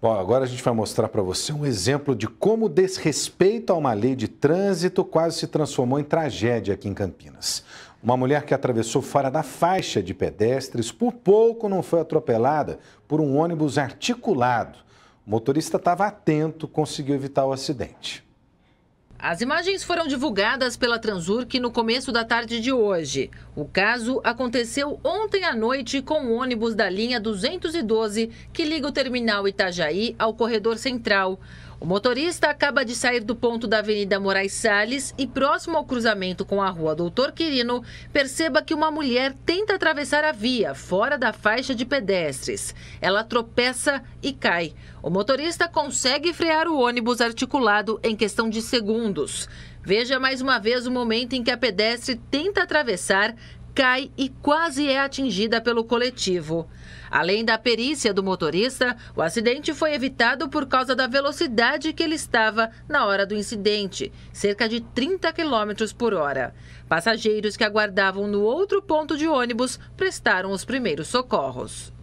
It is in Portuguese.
Bom, agora a gente vai mostrar para você um exemplo de como o desrespeito a uma lei de trânsito quase se transformou em tragédia aqui em Campinas. Uma mulher que atravessou fora da faixa de pedestres por pouco não foi atropelada por um ônibus articulado. O motorista estava atento, conseguiu evitar o acidente. As imagens foram divulgadas pela Transurc no começo da tarde de hoje. O caso aconteceu ontem à noite com um ônibus da linha 212 que liga o terminal Itajaí ao corredor central. O motorista acaba de sair do ponto da Avenida Moraes Salles e, próximo ao cruzamento com a Rua Doutor Quirino, perceba que uma mulher tenta atravessar a via, fora da faixa de pedestres. Ela tropeça e cai. O motorista consegue frear o ônibus articulado em questão de segundos. Veja mais uma vez o momento em que a pedestre tenta atravessar, cai e quase é atingida pelo coletivo. Além da perícia do motorista, o acidente foi evitado por causa da velocidade que ele estava na hora do incidente, cerca de 30 km por hora. Passageiros que aguardavam no outro ponto de ônibus prestaram os primeiros socorros.